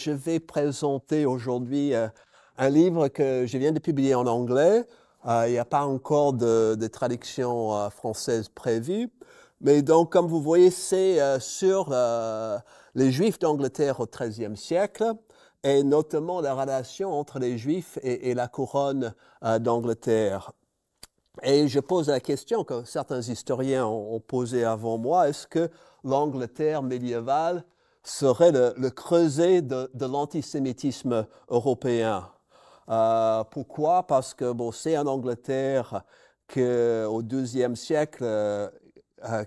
Je vais présenter aujourd'hui euh, un livre que je viens de publier en anglais. Euh, il n'y a pas encore de, traduction euh, française prévue. Mais donc, comme vous voyez, c'est sur les Juifs d'Angleterre au XIIIe siècle, et notamment la relation entre les Juifs et, la couronne euh, d'Angleterre. Et je pose la question que certains historiens ont, posée avant moi, est-ce que l'Angleterre médiévale serait le, creuset de, l'antisémitisme européen euh, Pourquoi Parce que bon, c'est en Angleterre qu'au XIIe siècle, euh,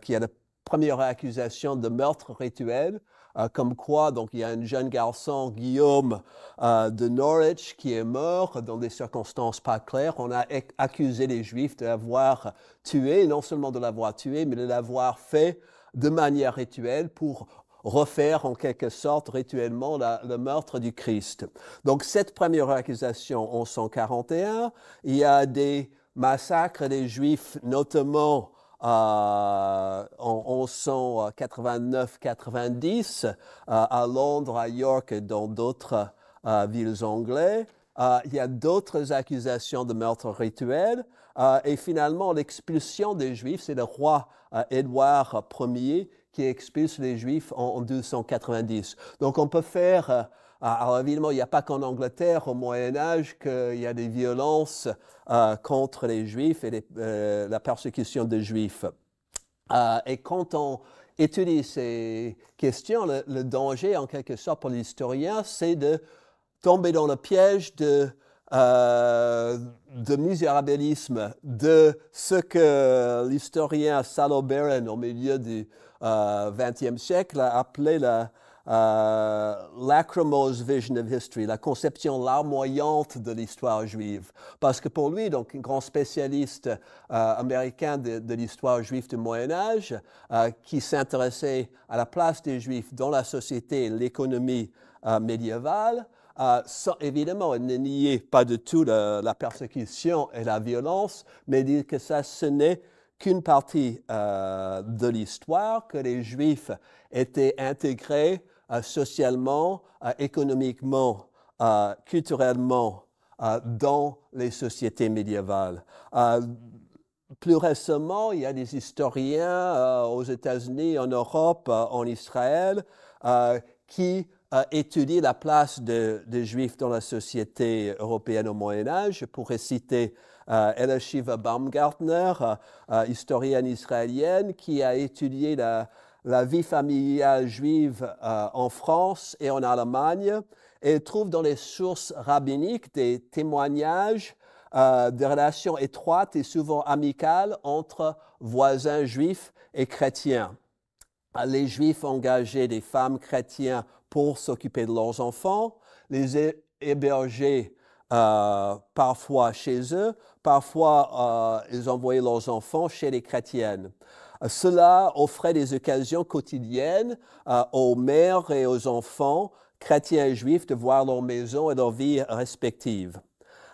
qui y a la première accusation de meurtre rituel euh, comme quoi, donc, il y a un jeune garçon, Guillaume euh, de Norwich, qui est mort dans des circonstances pas claires. On a accusé les Juifs de l'avoir tué, non seulement de l'avoir tué, mais de l'avoir fait de manière rituelle pour refaire en quelque sorte rituellement le meurtre du Christ. Donc cette première accusation en il y a des massacres des Juifs, notamment euh, en, en 90 euh, à Londres, à York et dans d'autres euh, villes anglaises. il y a d'autres accusations de meurtre rituel. et finalement, l'expulsion des Juifs, c'est le roi Édouard Ier qui expulse les Juifs en, en 290. Donc on peut faire ah, alors évidemment, il n'y a pas qu'en Angleterre, au Moyen Âge, qu'il y a des violences euh, contre les Juifs et euh, la persécution des Juifs. Euh, et quand on étudie ces questions, le, danger, en quelque sorte, pour l'historien, c'est de tomber dans le piège de euh, de misérabilisme, de ce que l'historien Salo Baron, au milieu du XXe e siècle, a appelé la euh, vision of history, la conception larmoyante de l'histoire juive. Parce que pour lui, donc, un grand spécialiste euh, américain de, l'histoire juive du Moyen Âge, euh, qui s'intéressait à la place des Juifs dans la société et l'économie euh, médiévale, sans, évidemment, il ne niait pas du tout la persécution et la violence, mais dit que ça, ce n'est qu'une partie de l'histoire, que les Juifs étaient intégrés euh, socialement, euh, économiquement, euh, culturellement dans les sociétés médiévales. plus récemment, il y a des historiens aux États-Unis, en Europe, en Israël, qui étudient la place des Juifs dans la société européenne au Moyen Âge. Je pourrais citer Uh, Baumgartner, historienne israélienne, qui a étudié la, la vie familiale juive euh, en France et en Allemagne et trouve dans les sources rabbiniques des témoignages euh, des relations étroites et souvent amicales entre voisins juifs et chrétiens. Les juifs engageaient des femmes chrétiennes pour s'occuper de leurs enfants, les héberger euh, parfois chez eux, parfois ils envoyaient leurs enfants chez les chrétiennes. Cela offrait des occasions quotidiennes euh, aux mères et aux enfants chrétiens et juifs de voir leur maison et leur vie respectives.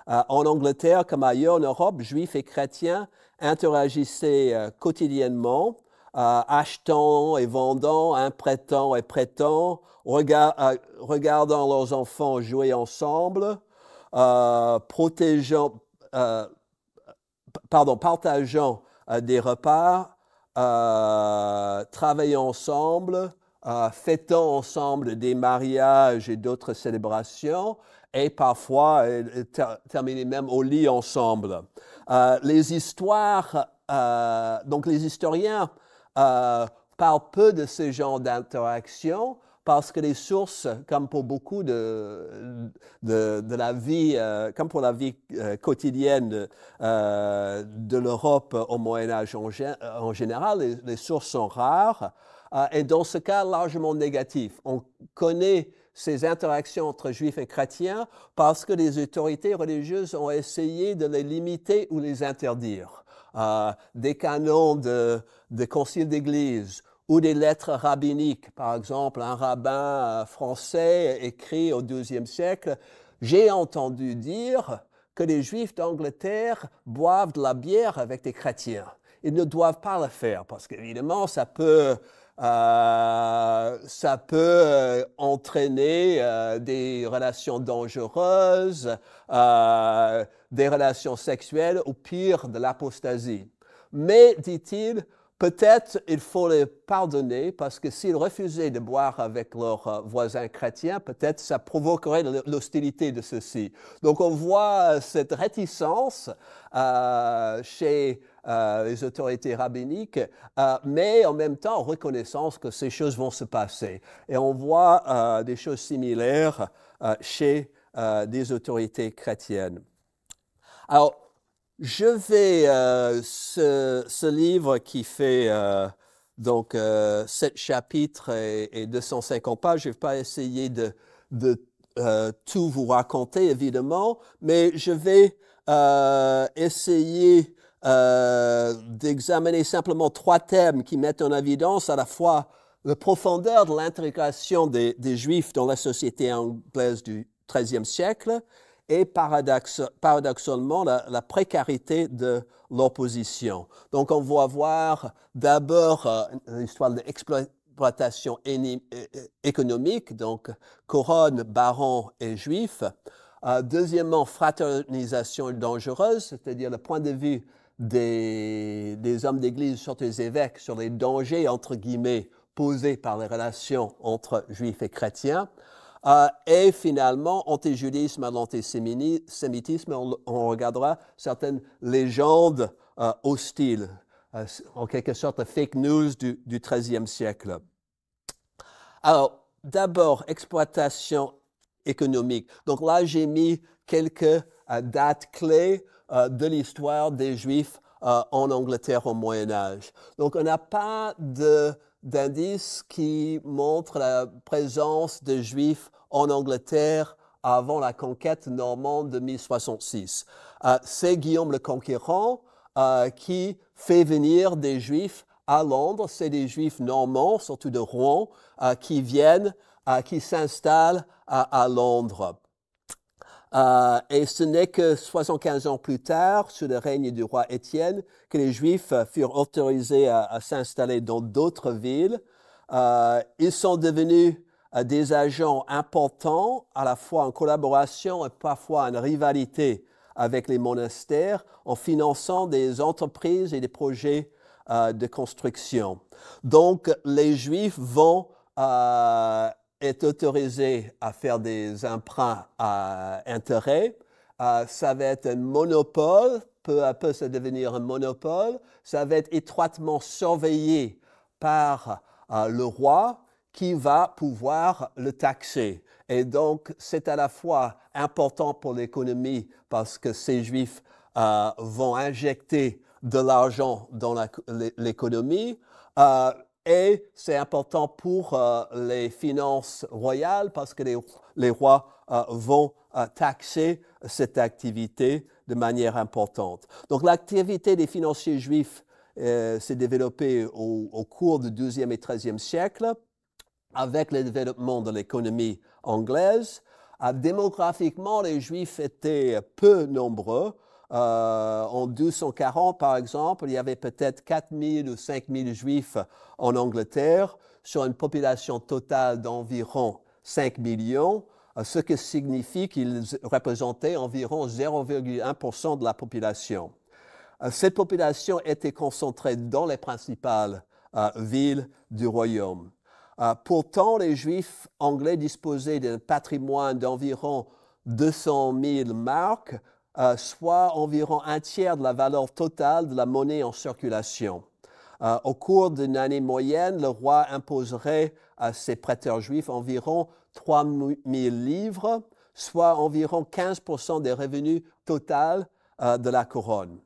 Euh, en Angleterre, comme ailleurs en Europe, juifs et chrétiens interagissaient euh, quotidiennement achetant et vendant, imprétant et prêtant, regardant leurs enfants jouer ensemble, protégeant, pardon, partageant des repas, euh, travaillant ensemble, euh, fêtant ensemble des mariages et d'autres célébrations, et parfois euh, terminer même au lit ensemble. les histoires, donc les historiens parlent peu de ce genre d'interaction, parce que les sources, comme pour beaucoup de, de, de la vie, euh, comme pour la vie euh, quotidienne euh, de, l'Europe au Moyen Âge en, général, les, sources sont rares et dans ce cas largement négatif. On connaît ces interactions entre juifs et chrétiens parce que les autorités religieuses ont essayé de les limiter ou les interdire. des canons de, de conciles d'église, ou des lettres rabbiniques. Par exemple, un rabbin euh, français écrit au XIIe siècle, J'ai entendu dire que les Juifs d'Angleterre boivent de la bière avec des chrétiens. Ils ne doivent pas le faire parce qu'évidemment, ça peut... Euh, ça peut euh, entraîner des relations dangereuses, des relations sexuelles ou pire de l'apostasie. Mais, dit-il, Peut-être il faut les pardonner parce que s'ils refusaient de boire avec leurs euh, voisins chrétiens, peut-être ça provoquerait l'hostilité de ceux-ci. Donc on voit euh, cette réticence euh, chez les autorités rabbiniques, mais en même temps reconnaissance que ces choses vont se passer. Et on voit des choses similaires chez des autorités chrétiennes. Alors, je vais, euh, ce, livre qui fait euh, donc 7 euh, chapitres et, 250 pages, je vais pas essayer de, tout vous raconter évidemment, mais je vais essayer d'examiner simplement trois thèmes qui mettent en évidence à la fois la profondeur de l'intégration des, des Juifs dans la société anglaise du XIIIe siècle, et paradoxalement la, précarité de l'opposition. Donc on va voir d'abord euh, l'histoire de l'exploitation économique, donc couronne, barons et juifs. Euh, deuxièmement, fraternisation dangereuse, c'est-à-dire le point de vue des, des hommes d'Église sur les évêques, sur les dangers, entre guillemets, posés par les relations entre juifs et chrétiens. Euh, et finalement anti antisémitisme. On, on, regardera certaines légendes euh, hostiles, euh, en quelque sorte fake news du, XIIIe siècle. Alors, d'abord, exploitation économique. Donc là, j'ai mis quelques dates clés de l'histoire des Juifs en Angleterre au Moyen Âge. Donc, on n'a pas de d'indices qui montrent la présence de juifs en Angleterre avant la conquête normande de 1066. Euh, c'est Guillaume le Conquérant euh, qui fait venir des Juifs à Londres. C'est des Juifs normands, surtout de Rouen, euh, qui viennent, qui s'installent à Londres. et ce n'est que 75 ans plus tard, sous le règne du roi Étienne, que les Juifs furent autorisés à s'installer dans d'autres villes. ils sont devenus des agents importants, à la fois en collaboration et parfois en rivalité avec les monastères, en finançant des entreprises et des projets euh, de construction. Donc, les Juifs vont euh, être autorisés à faire des emprunts à intérêt. Euh, ça va être un monopole, peu à peu ça va devenir un monopole. Ça va être étroitement surveillé par le roi, qui va pouvoir le taxer. Et donc, c'est à la fois important pour l'économie parce que ces juifs euh, vont injecter de l'argent dans l'économie. Euh, et c'est important pour euh, les finances royales parce que les, rois vont taxer cette activité de manière importante. Donc l'activité des financiers juifs s'est développée au, au, cours du 12e et 13e siècle avec le développement de l'économie anglaise, euh, démographiquement, les Juifs étaient peu nombreux. Euh, en 1240, par exemple, il y avait peut-être 4 000 ou 5 000 Juifs en Angleterre sur une population totale d'environ 5 millions, euh, ce qui signifie qu'ils représentaient environ 0,1% de la population. Cette population était concentrée dans les principales villes du royaume. Euh, pourtant, les Juifs anglais disposaient d'un patrimoine d'environ 200 000 marques, soit environ un tiers de la valeur totale de la monnaie en circulation. Euh, au cours d'une année moyenne, le roi imposerait à ses prêteurs juifs environ 3 000 livres, soit environ 15 des revenus totaux euh, de la couronne.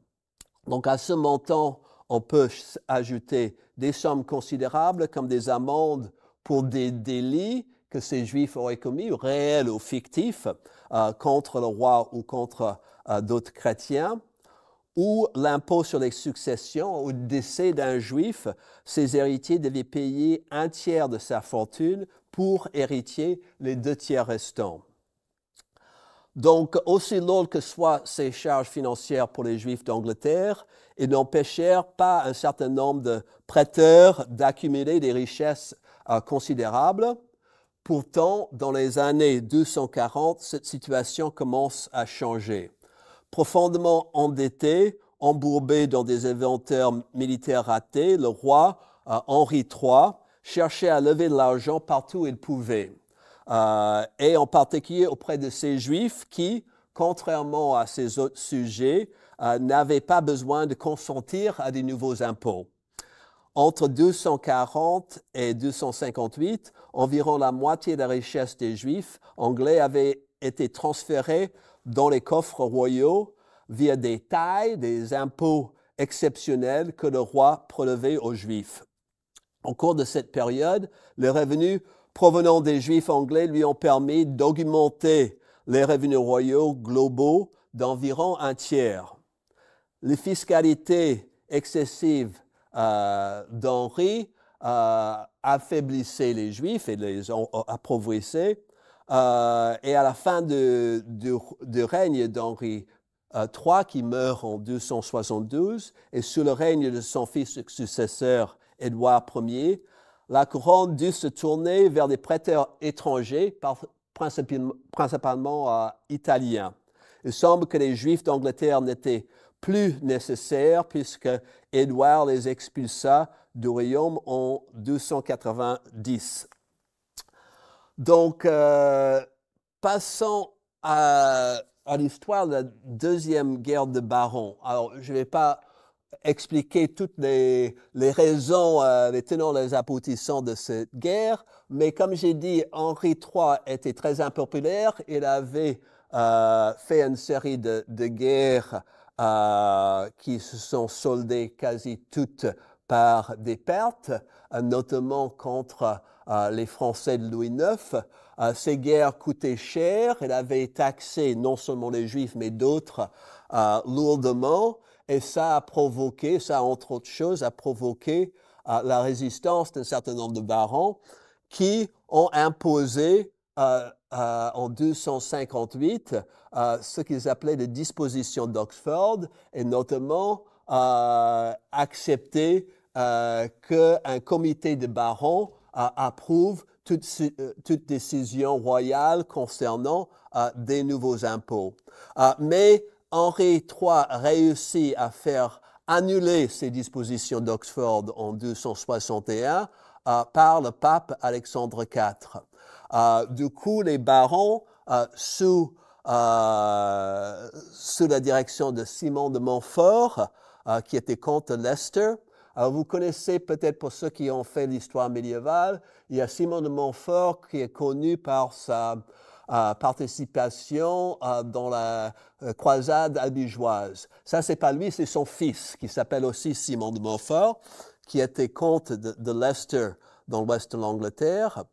Donc à ce montant, on peut ajouter des sommes considérables comme des amendes pour des délits que ces Juifs auraient commis, réels ou fictifs, euh, contre le roi ou contre euh, d'autres chrétiens, ou l'impôt sur les successions ou décès d'un Juif, ses héritiers devaient payer un tiers de sa fortune pour héritier les deux tiers restants. Donc, aussi lourdes que soient ces charges financières pour les Juifs d'Angleterre, ils n'empêchèrent pas un certain nombre de prêteurs d'accumuler des richesses considérable. Pourtant, dans les années 240, cette situation commence à changer. Profondément endetté, embourbé dans des inventaires militaires ratés, le roi euh, Henri III cherchait à lever de l'argent partout où il pouvait, euh, et en particulier auprès de ces juifs qui, contrairement à ses autres sujets, euh, n'avaient pas besoin de consentir à des nouveaux impôts. Entre 240 et 258, environ la moitié de la richesse des Juifs anglais avait été transférée dans les coffres royaux via des tailles, des impôts exceptionnels que le roi prélevait aux Juifs. Au cours de cette période, les revenus provenant des Juifs anglais lui ont permis d'augmenter les revenus royaux globaux d'environ un tiers. Les fiscalités excessives euh, d'Henri euh, affaiblissait les Juifs et les appauvrissait. Euh, et à la fin du règne d'Henri III, qui meurt en 272, et sous le règne de son fils successeur, Édouard Ier, la couronne dut se tourner vers des prêteurs étrangers, principalement italiens. Il semble que les Juifs d'Angleterre n'étaient plus nécessaire puisque Édouard les expulsa du royaume en 290. Donc, euh, passons à, l'histoire de la deuxième guerre de Baron. Alors, je ne vais pas expliquer toutes les, raisons, euh, les tenants, les aboutissants de cette guerre, mais comme j'ai dit, Henri III était très impopulaire. Il avait euh, fait une série de guerres euh, qui se sont soldées quasi toutes par des pertes, euh, notamment contre euh, les Français de Louis IX. ces guerres coûtaient cher, elles avaient taxé non seulement les Juifs, mais d'autres lourdement, et ça a provoqué, ça entre autres choses, a provoqué la résistance d'un certain nombre de barons qui ont imposé euh, euh, en 258 euh, ce qu'ils appelaient les dispositions d'Oxford et notamment accepter qu'un comité de barons approuve toute, décision royale concernant des nouveaux impôts. mais Henri III réussit à faire annuler ces dispositions d'Oxford en 261 par le pape Alexandre IV. Euh, du coup, les barons, euh, sous, euh, sous la direction de Simon de Montfort, qui était comte de Leicester, vous connaissez peut-être pour ceux qui ont fait l'histoire médiévale, il y a Simon de Montfort qui est connu par sa participation dans la croisade albigeoise. Ça, c'est pas lui, c'est son fils qui s'appelle aussi Simon de Montfort, qui était comte de, de Leicester dans l'ouest de l'Angleterre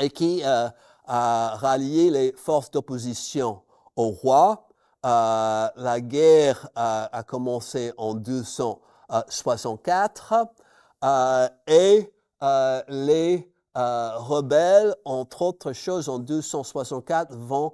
et qui euh, a rallié les forces d'opposition au roi. Euh, la guerre euh, a commencé en 264 euh, et les rebelles, entre autres choses, en 264 vont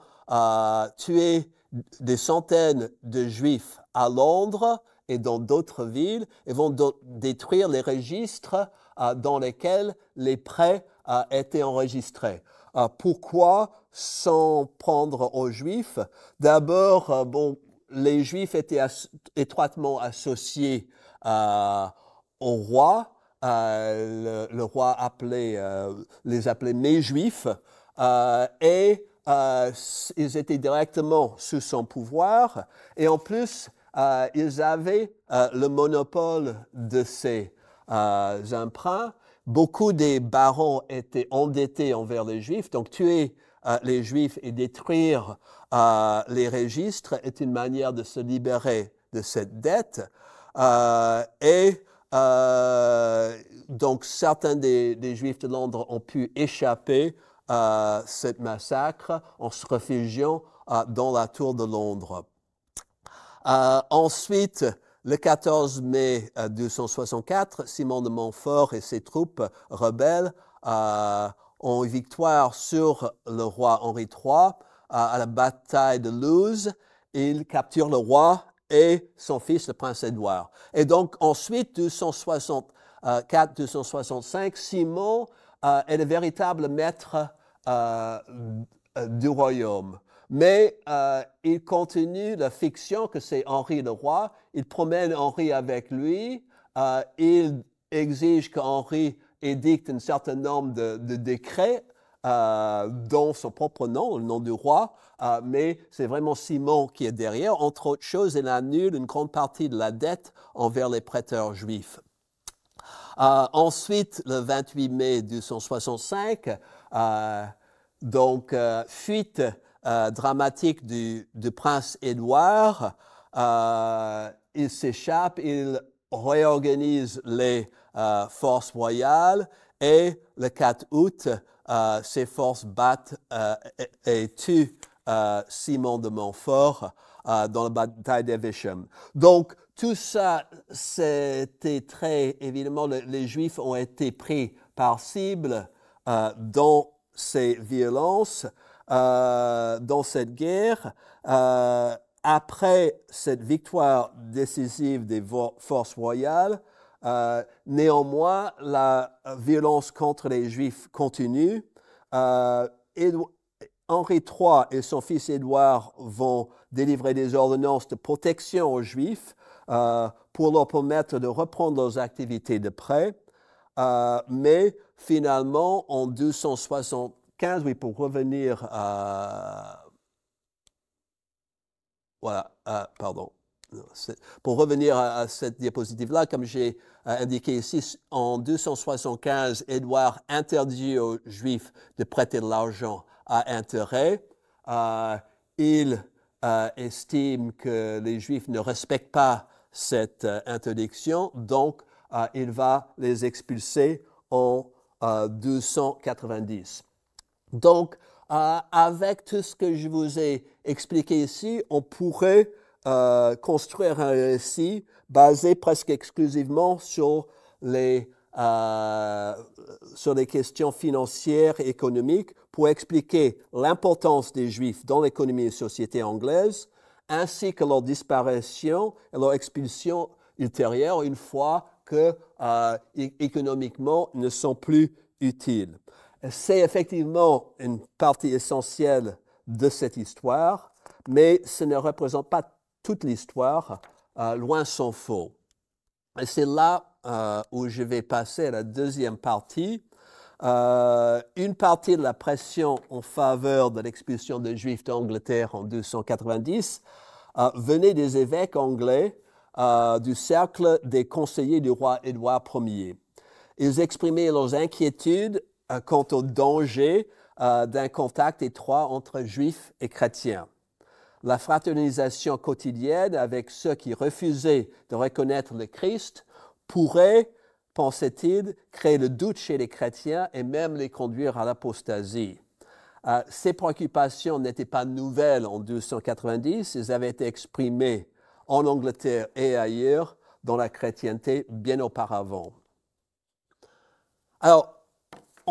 tuer des centaines de juifs à Londres et dans d'autres villes et vont détruire les registres dans lesquels les prêts a été enregistré. Ah, pourquoi sans prendre aux Juifs D'abord, euh, bon, les Juifs étaient étroitement associés euh, au roi. Euh, le, roi appelait, les appelait mes Juifs. et ils étaient directement sous son pouvoir. Et en plus, ils avaient le monopole de ces emprunts beaucoup des barons étaient endettés envers les juifs, donc tuer euh, les juifs et détruire euh, les registres est une manière de se libérer de cette dette. Euh, et donc certains des, des, juifs de Londres ont pu échapper à ce massacre en se réfugiant dans la tour de Londres. ensuite, le 14 mai 264, euh, Simon de Montfort et ses troupes rebelles euh, ont une victoire sur le roi Henri III euh, à la bataille de Luz. Ils capturent le roi et son fils, le prince Édouard. Et donc, ensuite, 264, 265, Simon est le véritable maître du royaume. Mais euh, il continue la fiction que c'est Henri le roi. Il promène Henri avec lui. Euh, il exige qu'Henri édicte un certain nombre de, de décrets euh, dont son propre nom, le nom du roi, euh, mais c'est vraiment Simon qui est derrière. Entre autres choses, il annule une grande partie de la dette envers les prêteurs juifs. Euh, ensuite, le 28 mai 265, euh, donc euh, fuite euh, dramatique du, prince Édouard. Euh, il s'échappe, il réorganise les euh, forces royales et le 4 août, ses forces battent et, tuent Simon de Montfort dans la bataille d'Evesham. Donc, tout ça, c'était très, évidemment, les Juifs ont été pris par cible dans ces violences. Euh, dans cette guerre. Euh, après cette victoire décisive des forces royales, euh, néanmoins, la violence contre les Juifs continue. Henri III et son fils Édouard vont délivrer des ordonnances de protection aux Juifs pour leur permettre de reprendre leurs activités de près. mais finalement, en 260, oui, pour revenir à. Voilà, pardon. Pour revenir à, cette diapositive-là, comme j'ai euh, indiqué ici, en 275, Édouard interdit aux Juifs de prêter de l'argent à intérêt. Euh, il euh, estime que les Juifs ne respectent pas cette interdiction, donc il va les expulser en 290. Donc, euh, avec tout ce que je vous ai expliqué ici, on pourrait euh, construire un récit basé presque exclusivement sur les, euh, sur les questions financières et économiques pour expliquer l'importance des Juifs dans l'économie et la société anglaise, ainsi que leur disparition et leur expulsion ultérieure une fois que euh, économiquement ne sont plus utiles. C'est effectivement une partie essentielle de cette histoire, mais ce ne représente pas toute l'histoire, euh, loin s'en faut. Et c'est là euh, où je vais passer à la deuxième partie. Euh, une partie de la pression en faveur de l'expulsion des Juifs d'Angleterre en 290 venait des évêques anglais du cercle des conseillers du roi Édouard Ier. Ils exprimaient leurs inquiétudes euh, quant au danger euh, d'un contact étroit entre juifs et chrétiens. La fraternisation quotidienne avec ceux qui refusaient de reconnaître le Christ pourrait, pensait-il, créer le doute chez les chrétiens et même les conduire à l'apostasie. Euh, ces préoccupations n'étaient pas nouvelles en 1290, elles avaient été exprimées en Angleterre et ailleurs dans la chrétienté bien auparavant. Alors,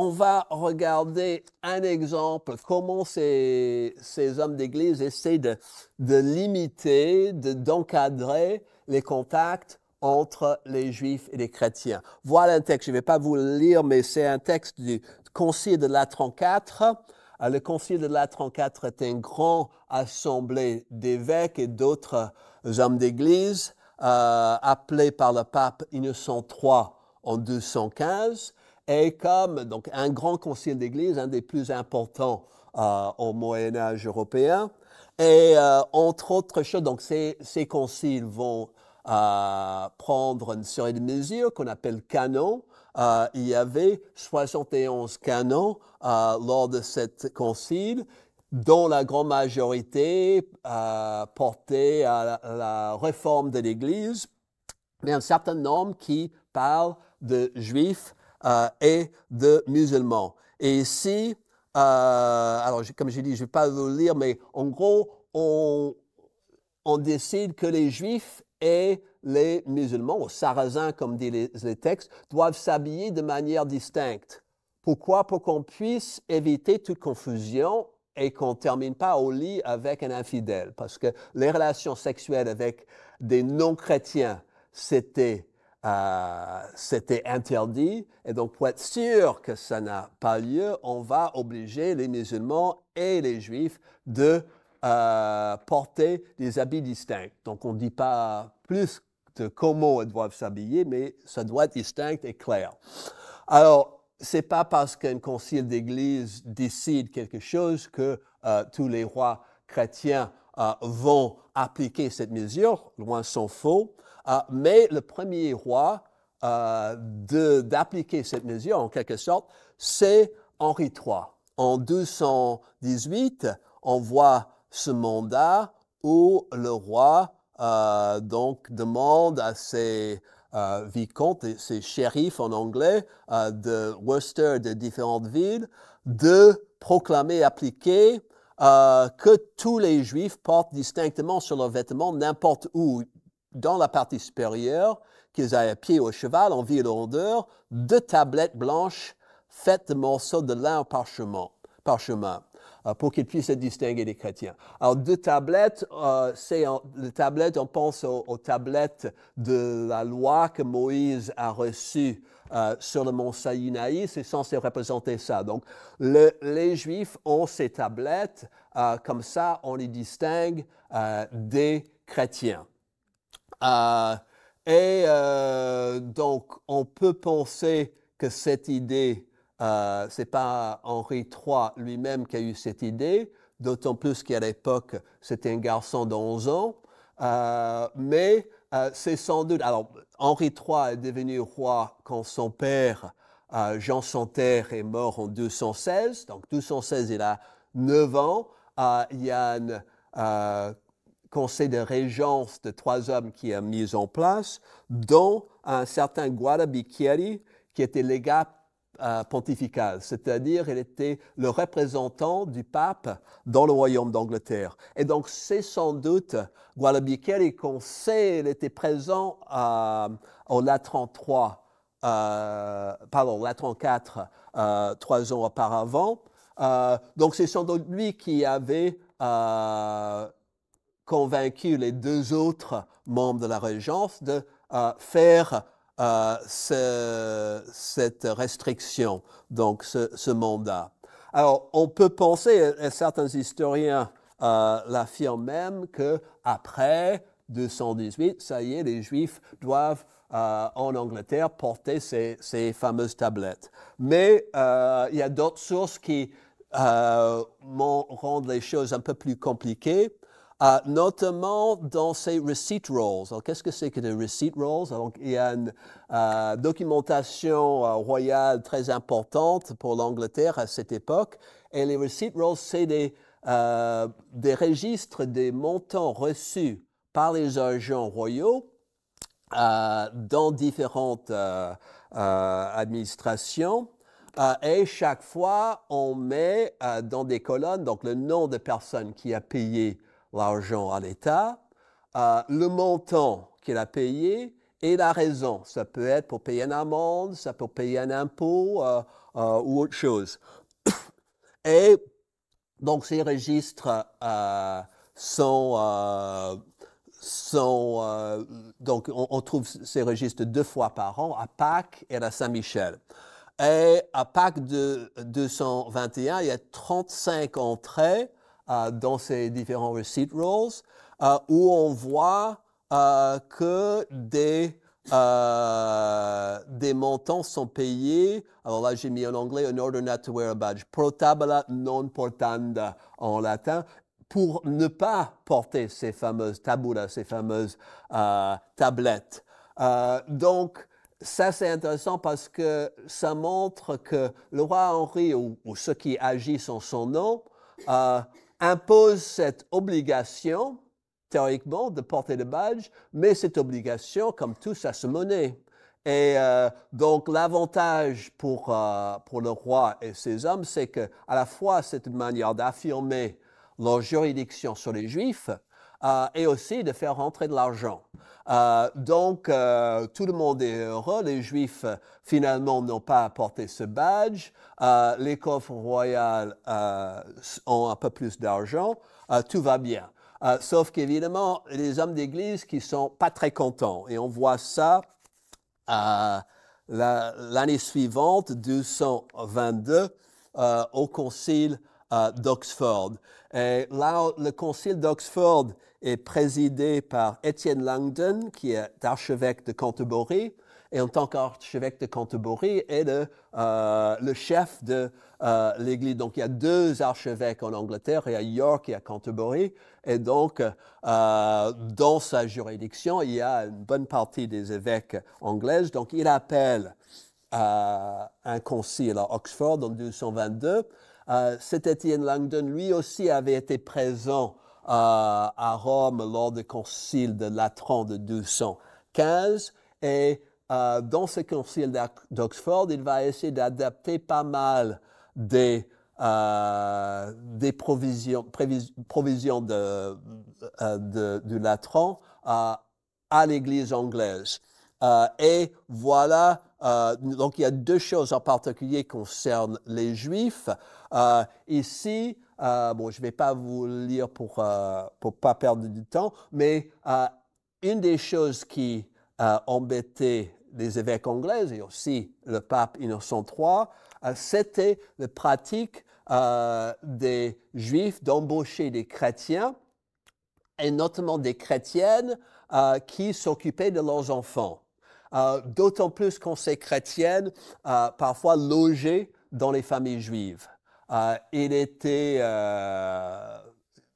on va regarder un exemple, comment ces, hommes d'église essaient de, de limiter, d'encadrer les contacts entre les Juifs et les chrétiens. Voilà un texte, je ne vais pas vous le lire, mais c'est un texte du Concile de Latran IV. Euh, le Concile de Latran IV est une grande assemblée d'évêques et d'autres hommes d'Église euh, appelés par le pape Innocent III en 215 et comme donc, un grand concile d'église, un des plus importants euh, au Moyen Âge européen, et euh, entre autres choses, donc ces, ces conciles vont euh, prendre une série de mesures qu'on appelle canons. il y avait 71 canons lors de cette concile, dont la grande majorité portait à la, la réforme de l'Église, mais un certain nombre qui parlent de juifs euh, et de musulmans. Et ici, euh, alors comme j'ai dit, je ne vais pas le lire, mais en gros, on, décide que les juifs et les musulmans, ou sarrasins comme disent les, les textes, doivent s'habiller de manière distincte. Pourquoi Pour qu'on puisse éviter toute confusion et qu'on ne termine pas au lit avec un infidèle. Parce que les relations sexuelles avec des non-chrétiens, c'était euh, c'était interdit. Et donc, pour être sûr que ça n'a pas lieu, on va obliger les musulmans et les juifs de euh, porter des habits distincts. Donc, on ne dit pas plus de comment ils doivent s'habiller, mais ça doit être distinct et clair. Alors, n'est pas parce qu'un concile d'église décide quelque chose que euh, tous les rois chrétiens vont appliquer cette mesure, loin s'en faux, euh, mais le premier roi euh, d'appliquer cette mesure, en quelque sorte, c'est Henri III. En 218, on voit ce mandat où le roi euh, donc demande à ses vicomtes, ses shérifs en anglais de Worcester, de différentes villes, de proclamer, appliquer que tous les juifs portent distinctement sur leurs vêtements n'importe où dans la partie supérieure, qu'ils aient à pied au cheval en ville de rondeur, deux tablettes blanches faites de morceaux de lin parchemin, parchemin euh, pour qu'ils puissent se distinguer des chrétiens. Alors, deux tablettes, euh, c'est les tablettes, on pense aux, tablettes de la loi que Moïse a reçues euh, sur le mont Sinaï, c'est censé représenter ça. Donc, les Juifs ont ces tablettes, euh, comme ça, on les distingue des chrétiens et euh, donc, on peut penser que cette idée, euh, c'est pas Henri III lui-même qui a eu cette idée, d'autant plus qu'à l'époque, c'était un garçon de 11 ans. Euh, mais euh, c'est sans doute. Alors, Henri III est devenu roi quand son père, Jean Santerre, est mort en 216. Donc, 216, il a 9 ans. il y a conseil de régence de trois hommes qui a mis en place, dont un certain Guadabicchieri, qui était légat euh, pontifical, c'est-à-dire il était le représentant du pape dans le royaume d'Angleterre. Et donc c'est sans doute Guadabicchieri qu'on sait, il était présent euh, au en Latran 3, euh, pardon, Latran 4, trois ans auparavant. donc c'est sans doute lui qui avait convaincu les deux autres membres de la Régence de euh, faire euh, cette restriction, donc ce, mandat. Alors, on peut penser, et, certains historiens euh, l'affirment même, que après 218, ça y est, les Juifs doivent en Angleterre porter ces, ces fameuses tablettes. Mais il y a d'autres sources qui rendent les choses un peu plus compliquées notamment dans ces receipt rolls. Alors, qu'est-ce que c'est que des receipt rolls? il y a une euh, documentation euh, royale très importante pour l'Angleterre à cette époque. Et les receipt rolls, c'est des, euh, des registres des montants reçus par les agents royaux dans différentes administrations. et chaque fois, on met dans des colonnes donc le nom de personnes qui a payé l'argent à l'État, euh, le montant qu'il a payé et la raison. Ça peut être pour payer une amende, ça peut payer un impôt euh, euh, ou autre chose. Et donc ces registres sont... donc on, on, trouve ces registres deux fois par an à Pâques et à Saint-Michel. Et à Pâques de 221, il y a 35 entrées euh, dans ces différents receipt rolls, euh, où on voit euh, que des, des montants sont payés. Alors là, j'ai mis en anglais in order not to wear a badge, pro tabula non portanda en latin, pour ne pas porter ces fameuses tabula, ces fameuses tablettes. donc, ça, c'est intéressant parce que ça montre que le roi Henri, ou, ceux qui agissent en son nom, euh, impose cette obligation, théoriquement, de porter le badge, mais cette obligation, comme tout, ça se monnaie. Et euh, donc l'avantage pour, euh, pour le roi et ses hommes, c'est que à la fois cette manière d'affirmer leur juridiction sur les Juifs euh, et aussi de faire rentrer de l'argent. Euh, donc, euh, tout le monde est heureux. Les Juifs, finalement, n'ont pas apporté ce badge. Euh, les coffres royaux ont un peu plus d'argent. tout va bien. sauf qu'évidemment, les hommes d'Église qui sont pas très contents. Et on voit ça l'année suivante, 222, au concile d'Oxford. Et là, le concile d'Oxford est présidé par Étienne Langdon, qui est archevêque de Canterbury, et en tant qu'archevêque de Canterbury, est le, euh, chef de euh, l'Église. Donc il y a deux archevêques en Angleterre, il y a York et à Canterbury, et donc euh, dans sa juridiction, il y a une bonne partie des évêques anglais. Donc il appelle un concile à Oxford en 1222. cet Étienne Langdon, lui aussi, avait été présent à Rome lors du concile de Latran de 215. Et euh, dans ce concile d'Oxford, il va essayer d'adapter pas mal des, euh, des provisions, provisions euh, de, Latran à l'Église anglaise. et voilà, donc il y a deux choses en particulier concernant les Juifs. ici, euh, bon, je ne vais pas vous lire pour ne euh, pas perdre du temps, mais euh, une des choses qui embêtait les évêques anglais et aussi le pape Innocent III, c'était la pratique des juifs d'embaucher des chrétiens et notamment des chrétiennes qui s'occupaient de leurs enfants. D'autant plus qu'on sait chrétiennes parfois logées dans les familles juives. Euh, il était euh,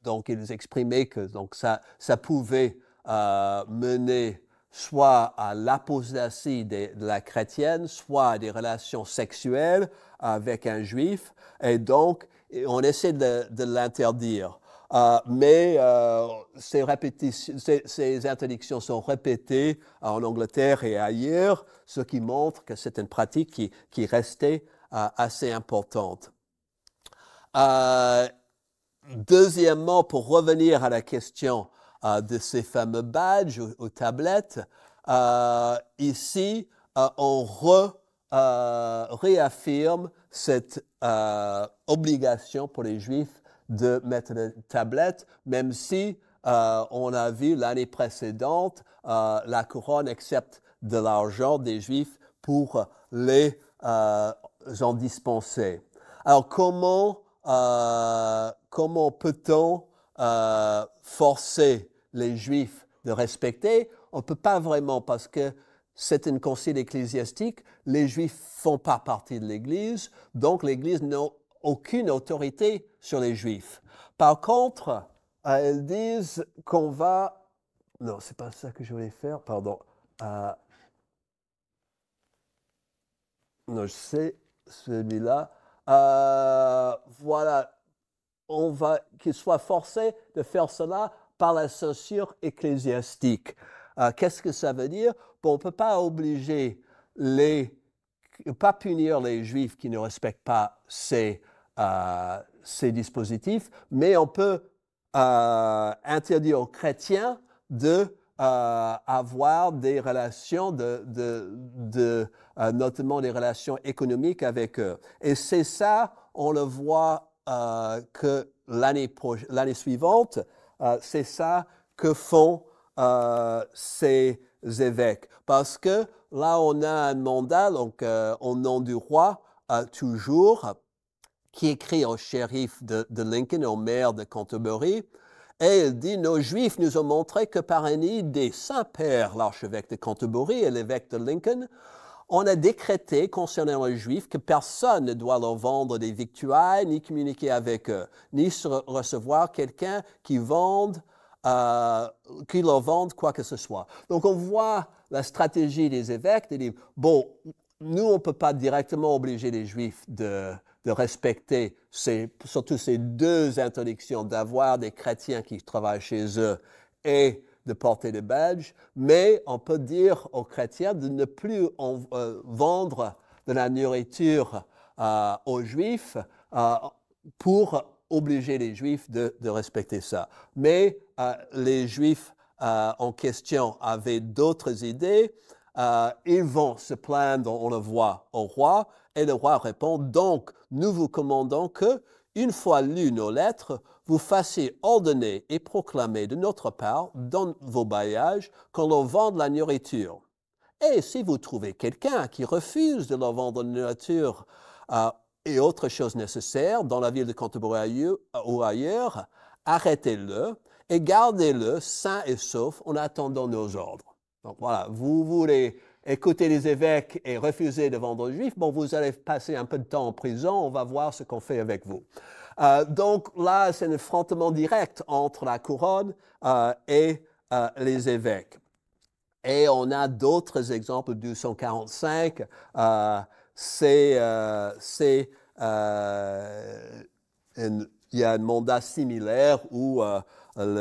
donc il exprimait que donc ça ça pouvait euh, mener soit à l'apostasie de, la chrétienne, soit à des relations sexuelles avec un juif, et donc on essaie de, l'interdire. Euh, mais ces, ces, ces, interdictions sont répétées en Angleterre et ailleurs, ce qui montre que c'est une pratique qui, qui restait assez importante. Euh, deuxièmement, pour revenir à la question euh, de ces fameux badges ou, tablettes, euh, ici, on réaffirme cette obligation pour les Juifs de mettre une tablettes même si on a vu l'année précédente, la couronne accepte de l'argent des Juifs pour les en dispenser. Alors, comment euh, comment peut-on euh, forcer les Juifs de respecter On ne peut pas vraiment parce que c'est un concile ecclésiastique, les Juifs font pas partie de l'Église, donc l'Église n'a aucune autorité sur les Juifs. Par contre, euh, elles disent qu'on va... Non, c'est pas ça que je voulais faire, pardon. Non, je sais, celui-là. Euh, voilà, on va qu'ils soient forcés de faire cela par la censure ecclésiastique. Euh, qu'est-ce que ça veut dire On ne peut pas obliger les, pas punir les Juifs qui ne respectent pas ces, euh, ces dispositifs, mais on peut interdire aux chrétiens de avoir des relations, de, euh, notamment des relations économiques avec eux. Et c'est ça, on le voit euh, que l'année, suivante, euh, c'est ça que font ces évêques. Parce que là, on a un mandat, donc au nom du roi, toujours, qui écrit au shérif de Lincoln, au maire de Canterbury, et il dit, nos Juifs nous ont montré que par un idée Saint-Père, l'archevêque de Canterbury et l'évêque de Lincoln, on a décrété concernant les Juifs que personne ne doit leur vendre des victuailles, ni communiquer avec eux, ni recevoir quelqu'un qui vende, euh, qui leur vende quoi que ce soit. Donc on voit la stratégie des évêques Ils disent, bon, nous, on ne peut pas directement obliger les Juifs de, de respecter surtout ces deux interdictions d'avoir des chrétiens qui travaillent chez eux et de porter des badges, mais on peut dire aux chrétiens de ne plus euh, vendre de la nourriture euh, aux juifs euh, pour obliger les juifs de respecter ça. Mais les juifs en question avaient d'autres idées euh, ils vont se plaindre, on le voit, au roi, et le roi répond, donc nous vous commandons que, une fois lues nos lettres, vous fassiez ordonner et proclamer de notre part dans vos bailliages qu'on leur vende la nourriture. Et si vous trouvez quelqu'un qui refuse de leur vendre la nourriture euh, et autres choses nécessaires dans la ville de Canterbury ou ailleurs, arrêtez-le et gardez-le sain et sauf en attendant nos ordres. Donc voilà, vous voulez écouter les évêques et refuser de vendre aux juifs, bon, vous allez passer un peu de temps en prison, on va voir ce qu'on fait avec vous. Euh, donc là, c'est un affrontement direct entre la couronne euh, et euh, les évêques. Et on a d'autres exemples, du c'est, c'est une il y a un mandat similaire où euh,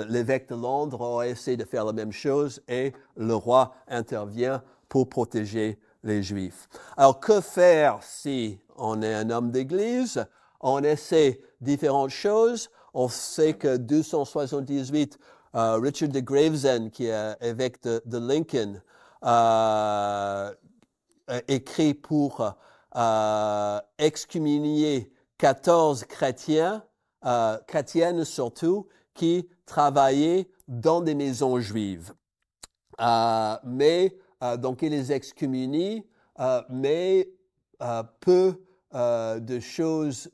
l'évêque de Londres a essayé de faire la même chose et le roi intervient pour protéger les Juifs. Alors que faire si on est un homme d'Église On essaie différentes choses. On sait que 278, euh, Richard de Gravesend, qui est évêque de, Lincoln, euh, a écrit pour excommunier 14 chrétiens euh, chrétiennes surtout, qui travaillaient dans des maisons juives. Euh, mais, euh, donc, il les excommunie, euh, mais peu de choses,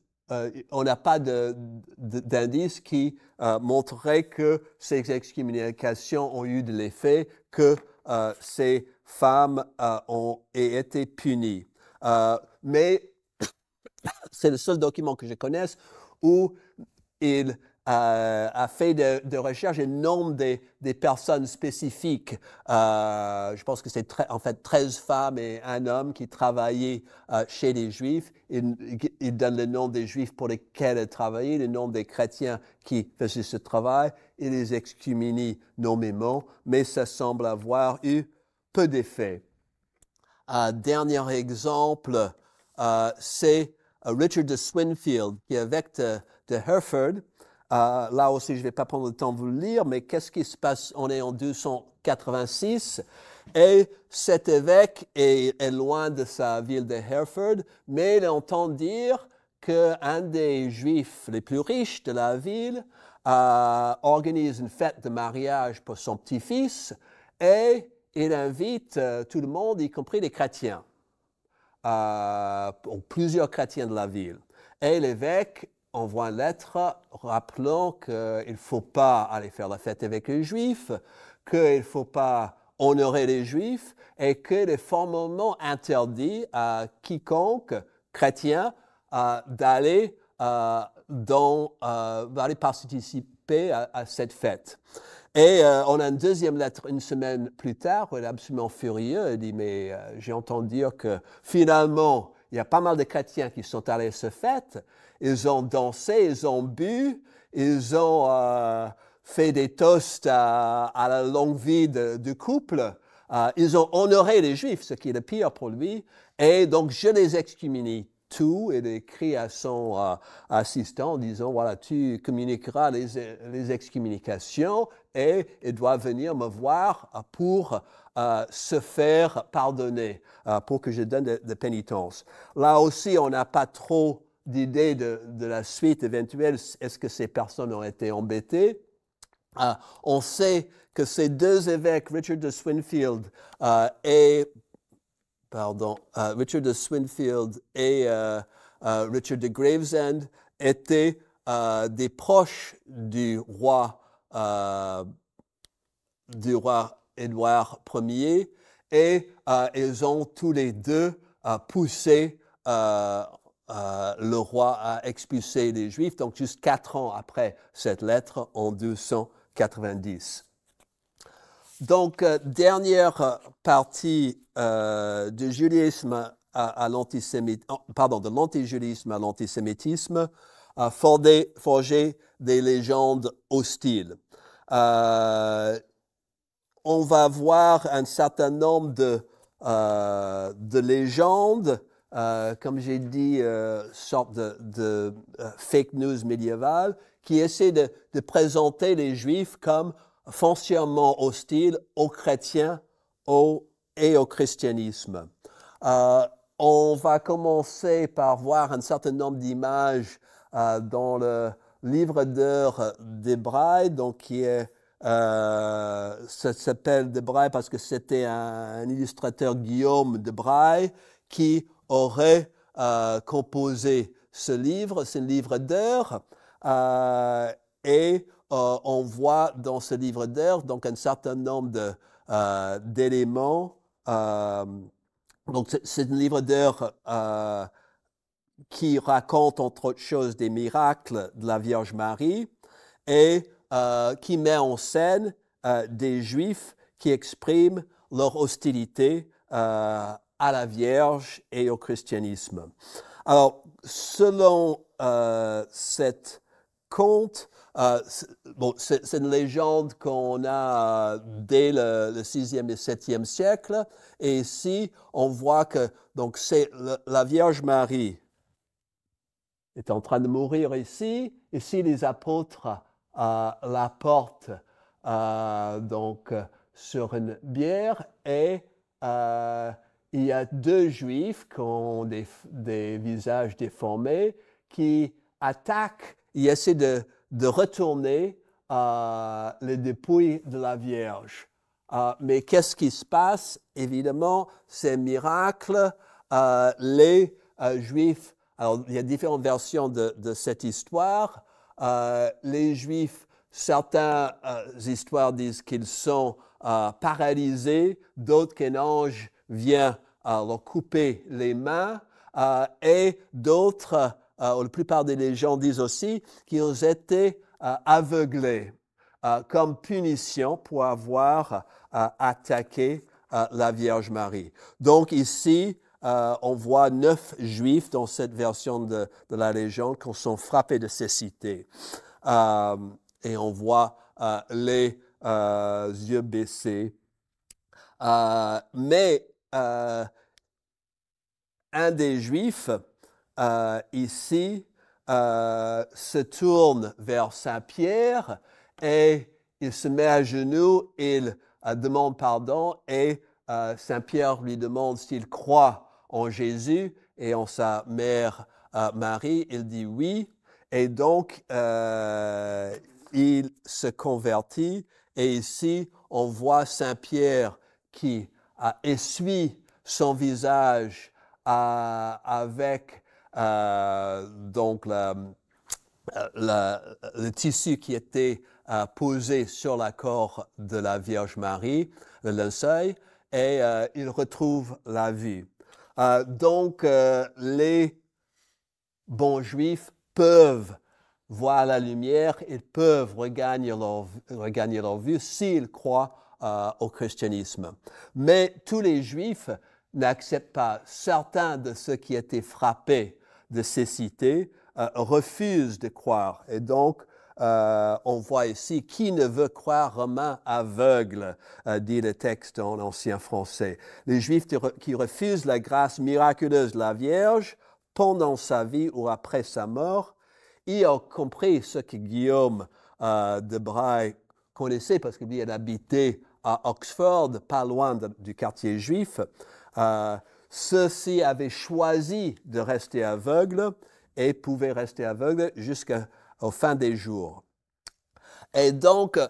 on n'a pas d'indices qui montrerait que ces excommunications ont eu de l'effet, que ces femmes ont été punies. mais c'est le seul document que je connaisse où il a fait des recherches recherche et nombre des, personnes spécifiques. Euh, je pense que c'est en fait 13 femmes et un homme qui travaillaient euh, chez les Juifs. Il, donne le nom des Juifs pour lesquels il travaillait, le nom des chrétiens qui faisaient ce travail. Il les excommunie nommément, mais ça semble avoir eu peu d'effet. Un dernier exemple, euh, c'est Richard de Swinfield, qui avec de Hereford. Euh, là aussi, je ne vais pas prendre le temps de vous le lire, mais qu'est-ce qui se passe On est en 286 et cet évêque est, loin de sa ville de Hereford, mais il entend dire qu'un des juifs les plus riches de la ville euh, organise une fête de mariage pour son petit-fils et il invite euh, tout le monde, y compris les chrétiens, plusieurs chrétiens de la ville. Et l'évêque envoie une lettre rappelant qu'il ne faut pas aller faire la fête avec les Juifs, qu'il ne faut pas honorer les Juifs et qu'il est formellement interdit à quiconque chrétien d'aller euh, dans euh, participer à, cette fête. Et euh, on a une deuxième lettre une semaine plus tard où il est absolument furieux. Il dit, mais j'ai entendu dire que finalement, il y a pas mal de chrétiens qui sont allés à cette fête ils ont dansé, ils ont bu, ils ont euh, fait des toasts à, la longue vie du couple. Euh, ils ont honoré les Juifs, ce qui est le pire pour lui. Et donc, je les excommunie tout et écrit à son euh, assistant en disant, voilà, tu communiqueras les, les excommunications et il doit venir me voir pour se faire pardonner, pour que je donne des pénitences. Là aussi, on n'a pas trop d'idée de, de, la suite éventuelle, est-ce que ces personnes ont été embêtées ah, On sait que ces deux évêques, Richard de Swinfield euh, et pardon, euh, Richard de Swinfield et euh, Richard de Gravesend étaient des proches du roi du roi Édouard Ier et ils ont tous les deux poussé euh, euh, le roi a expulsé les Juifs, donc juste quatre ans après cette lettre, en 290. Donc, euh, dernière partie euh, du judaïsme à, oh, pardon, de l'antijudaïsme à l'antisémitisme, a forgé, des légendes hostiles. on va voir un certain nombre de légendes euh, comme j'ai dit, euh, sorte de, euh, fake news médiévale qui essaie de, présenter les Juifs comme foncièrement hostiles aux chrétiens au, et au christianisme. on va commencer par voir un certain nombre d'images dans le livre d'heures braille donc qui est ça s'appelle braille parce que c'était un, illustrateur Guillaume de Braille, qui aurait euh, composé ce livre, c'est livre d'heures, euh, et euh, on voit dans ce livre d'heures donc un certain nombre d'éléments. donc c'est un livre d'heures qui raconte entre autres choses des miracles de la Vierge Marie et qui met en scène des Juifs qui expriment leur hostilité à à la Vierge et au christianisme. Alors, selon euh, cette conte, euh, bon, c'est une légende qu'on a euh, dès le, 6e et 7e siècle. Et ici, on voit que donc c'est la Vierge Marie est en train de mourir ici. Ici, les apôtres euh, la portent donc sur une bière et il y a deux juifs qui ont des, visages déformés qui attaquent, ils essaient de, retourner euh, les dépouilles de la Vierge. Euh, mais qu'est-ce qui se passe? Évidemment, c'est miracles, euh, les euh, juifs, alors il y a différentes versions de, de cette histoire, les juifs, certaines histoires disent qu'ils sont paralysés, d'autres qu'un ange vient euh, leur couper les mains euh, et d'autres, euh, la plupart des légendes disent aussi qu'ils été aveuglés comme punition pour avoir attaqué la Vierge Marie. Donc ici, on voit neuf juifs dans cette version de, de la légende qui sont frappés de cécité. Euh, et on voit les yeux baissés. mais euh, un des Juifs euh, ici euh, se tourne vers Saint Pierre et il se met à genoux, il demande pardon et Saint Pierre lui demande s'il croit en Jésus et en sa mère Marie. Il dit oui et donc il se convertit et ici on voit Saint Pierre qui essuie son visage avec euh, le, tissu qui était euh, posé sur la corps de la Vierge Marie, le linceul, et euh, il retrouve la vue. donc les bons juifs peuvent voir la lumière, ils peuvent regagner leur vue s'ils croient au christianisme. Mais tous les juifs n'acceptent pas. Certains de ceux qui étaient frappés de cécité cités euh, refusent de croire. Et donc, euh, on voit ici qui ne veut croire romain aveugle, euh, dit le texte en ancien français. Les Juifs qui refusent la grâce miraculeuse de la Vierge pendant sa vie ou après sa mort, y ont compris ce que Guillaume de Braille connaissait parce qu'il habitait à Oxford, pas loin du quartier juif, euh, ceux-ci avaient choisi de rester aveugles et pouvaient rester aveugles jusqu'au fin des jours. Et donc,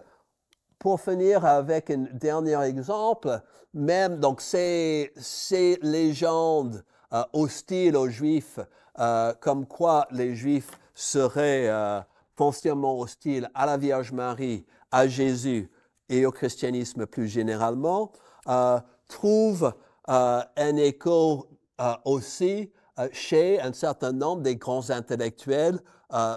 pour finir avec un dernier exemple, même donc ces, légendes euh, hostiles aux Juifs, euh, comme quoi les Juifs seraient foncièrement hostiles à la Vierge Marie, à Jésus, et au christianisme plus généralement, euh, trouve euh, un écho euh, aussi euh, chez un certain nombre des grands intellectuels euh,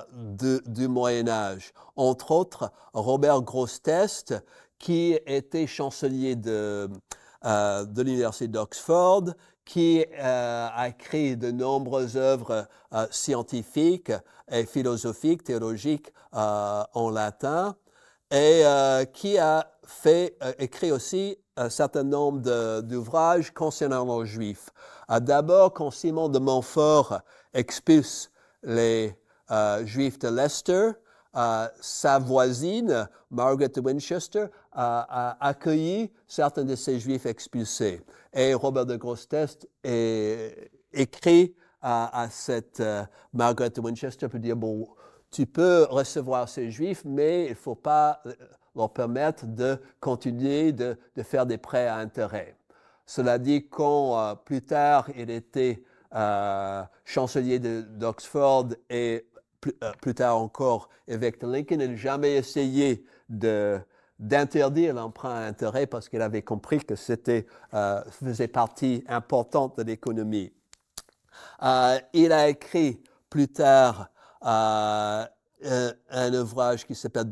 du Moyen Âge, entre autres Robert Grosseteste, qui était chancelier de, de l'Université d'Oxford, qui a écrit de nombreuses œuvres scientifiques et philosophiques, théologiques en latin et euh, qui a fait, euh, écrit aussi un certain nombre d'ouvrages concernant les Juifs. Euh, d'abord, quand Simon de Montfort expulse les Juifs de Leicester, sa voisine, Margaret de Winchester, a, accueilli certains de ces Juifs expulsés. Et Robert de Grosseteste écrit à, à cette Margaret de Winchester pour dire, bon, tu peux recevoir ces juifs, mais il ne faut pas euh, leur permettre de continuer de, faire des prêts à intérêt. Cela dit, quand euh, plus tard il était euh, chancelier d'Oxford et plus, plus, tard encore évêque de Lincoln, il n'a jamais essayé d'interdire l'emprunt à intérêt parce qu'il avait compris que c'était faisait partie importante de l'économie. il a écrit plus tard euh, un, ouvrage qui s'appelle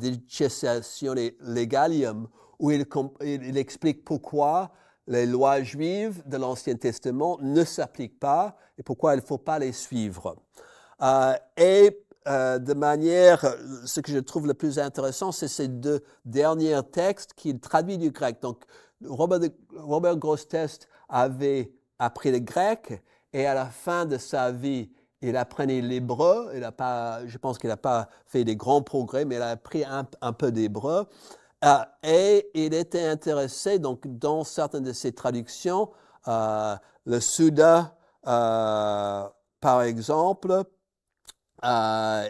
et Legalium, où il, explique pourquoi les lois juives de l'Ancien Testament ne s'appliquent pas et pourquoi il ne faut pas les suivre. Euh, et euh, de manière, ce que je trouve le plus intéressant, c'est ces deux derniers textes qu'il traduit du grec. Donc, Robert, Robert avait appris le grec et à la fin de sa vie, il apprenait l'hébreu. il pas, je pense qu'il n'a pas fait des grands progrès, mais il a appris un, peu d'hébreu. et il était intéressé, donc, dans certaines de ses traductions, euh, le Souda, euh, par exemple, euh,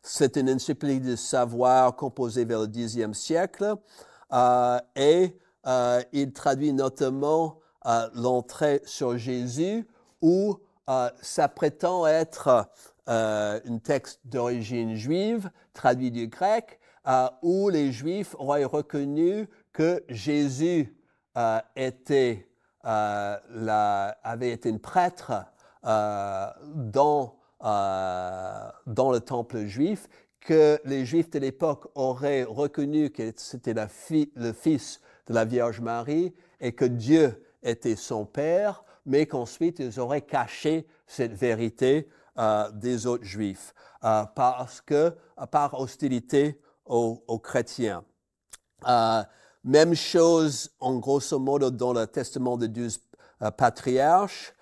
c'est une encyclopédie de savoir composée vers le Xe siècle, et il traduit notamment l'entrée sur Jésus, où euh, ça prétend être euh, un texte d'origine juive, traduit du grec, euh, où les Juifs auraient reconnu que Jésus avait été un prêtre dans, le temple juif, que les Juifs de l'époque auraient reconnu que c'était le fils de la Vierge Marie et que Dieu était son Père mais qu'ensuite ils auraient caché cette vérité euh, des autres juifs euh, parce que euh, par hostilité aux, chrétiens. même chose, en grosso modo, dans le testament des douze patriarches,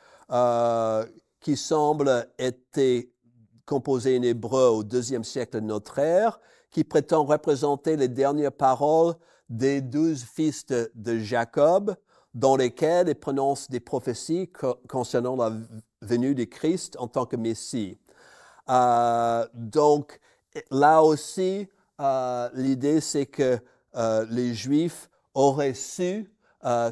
qui semble être composé en hébreu au deuxième siècle de notre ère, qui prétend représenter les dernières paroles des douze fils de Jacob, dans lesquels il prononce des prophéties concernant la venue du Christ en tant que Messie. Euh, donc, là aussi, euh, l'idée, c'est que euh, les Juifs auraient su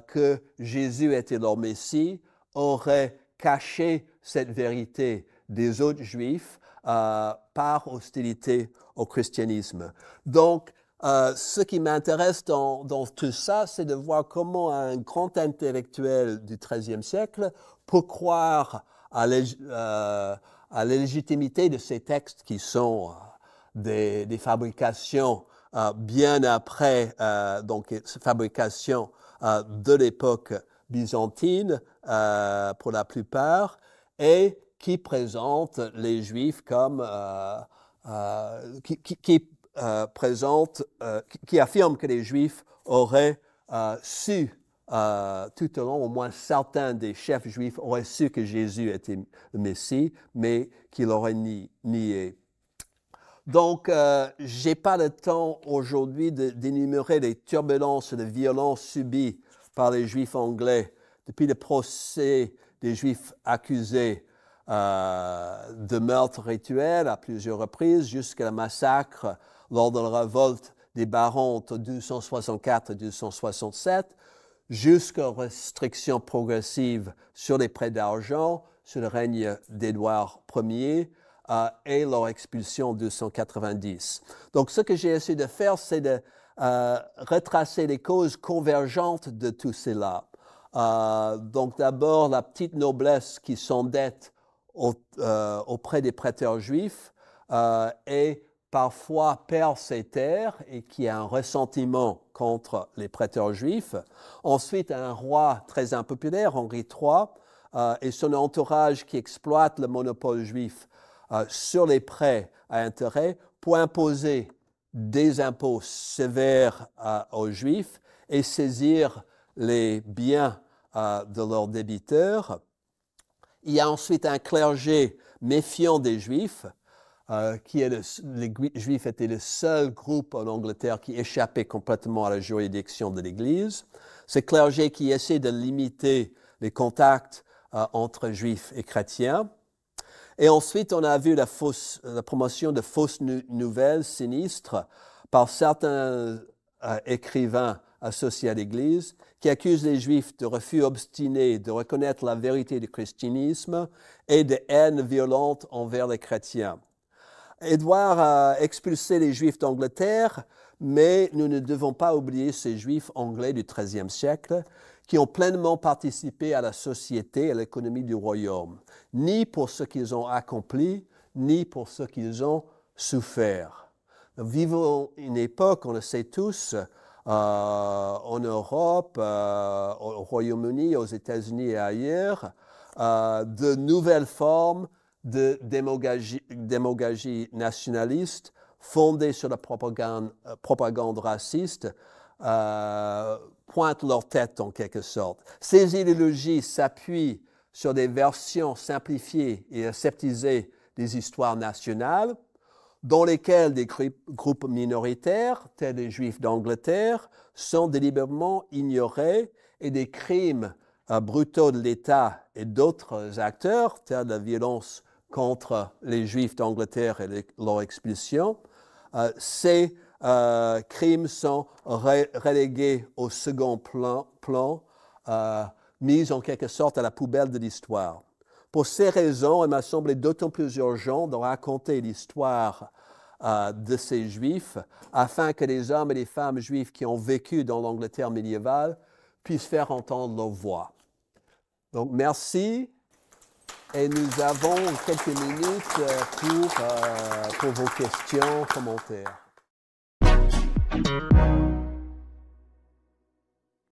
que Jésus était leur Messie, auraient caché cette vérité des autres Juifs par hostilité au christianisme. Donc, euh, ce qui m'intéresse dans, dans, tout ça, c'est de voir comment un grand intellectuel du XIIIe siècle peut croire à, euh, à, légitimité de ces textes qui sont euh, des, des fabrications euh, bien après, donc, fabrications de l'époque byzantine pour la plupart, et qui présentent les Juifs comme qui, qui, qui euh, présente, euh, qui affirme que les Juifs auraient euh, su tout au long, au moins certains des chefs juifs auraient su que Jésus était le Messie, mais qu'ils l'auraient nié. Donc, j'ai je n'ai pas le temps aujourd'hui d'énumérer les turbulences et les violences subies par les Juifs anglais depuis le procès des Juifs accusés de meurtre rituel à plusieurs reprises jusqu'à le massacre lors de la révolte des barons entre 264 et 267, jusqu'aux restrictions progressives sur les prêts d'argent sur le règne d'Édouard Ier euh, et leur expulsion en 290. Donc, ce que j'ai essayé de faire, c'est de euh, retracer les causes convergentes de tout cela. Euh, donc, d'abord, la petite noblesse qui s'endette auprès des prêteurs juifs et parfois perd ses terres et qui a un ressentiment contre les prêteurs juifs. Ensuite, un roi très impopulaire, Henri III, euh, et son entourage qui exploite le monopole juif euh, sur les prêts à intérêt pour imposer des impôts sévères euh, aux juifs et saisir les biens de leurs débiteurs. Il y a ensuite un clergé méfiant des juifs euh, qui est les Juifs étaient le seul groupe en Angleterre qui échappait complètement à la juridiction de l'Église. C'est clergé qui essaie de limiter les contacts euh, entre Juifs et chrétiens. Et ensuite, on a vu la, promotion de fausses nouvelles sinistres par certains euh, écrivains associés à l'Église qui accusent les Juifs de refus obstiné de reconnaître la vérité du christianisme et de haine violente envers les chrétiens. Édouard a expulsé les Juifs d'Angleterre, mais nous ne devons pas oublier ces Juifs anglais du XIIIe siècle qui ont pleinement participé à la société et à l'économie du royaume, ni pour ce qu'ils ont accompli, ni pour ce qu'ils ont souffert. Nous vivons une époque, on le sait tous, euh, en Europe, euh, au Royaume-Uni, aux États-Unis et ailleurs, euh, de nouvelles formes de démagogie, nationaliste fondée sur la propagande, euh, propagande raciste euh, pointent leur tête en quelque sorte. Ces idéologies s'appuient sur des versions simplifiées et aseptisées des histoires nationales, dans lesquelles des groupes minoritaires, tels les Juifs d'Angleterre, sont délibérément ignorés et des crimes euh, brutaux de l'État et d'autres acteurs, tels la violence contre les Juifs d'Angleterre et leur expulsion, euh, ces euh, crimes sont relégués au second plan, euh, mis en quelque sorte à la poubelle de l'histoire. Pour ces raisons, il m'a semblé d'autant plus urgent de raconter l'histoire de ces Juifs afin que les hommes et les femmes juifs qui ont vécu dans l'Angleterre médiévale puissent faire entendre leur voix. Donc merci et nous avons quelques minutes euh, euh, pour, vos questions, commentaires.